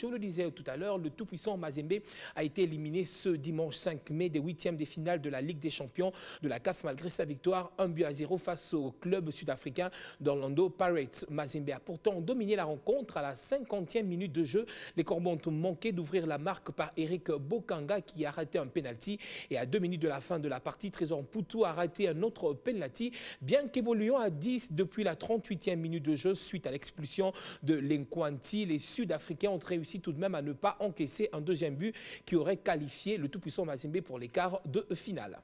Je le disais tout à l'heure, le tout-puissant Mazembe a été éliminé ce dimanche 5 mai des huitièmes des finales de la Ligue des champions de la CAF malgré sa victoire 1 but à 0 face au club sud-africain d'Orlando Pirates. Mazembe a pourtant dominé la rencontre à la 50e minute de jeu. Les Corbons ont manqué d'ouvrir la marque par Eric Bokanga qui a raté un penalty et à deux minutes de la fin de la partie, Trésor Poutou a raté un autre penalty bien qu'évoluant à 10 depuis la 38e minute de jeu suite à l'expulsion de Linkwanti. Les Sud-Africains ont réussi tout de même à ne pas encaisser un deuxième but qui aurait qualifié le tout-puissant Mazembe pour l'écart de finale.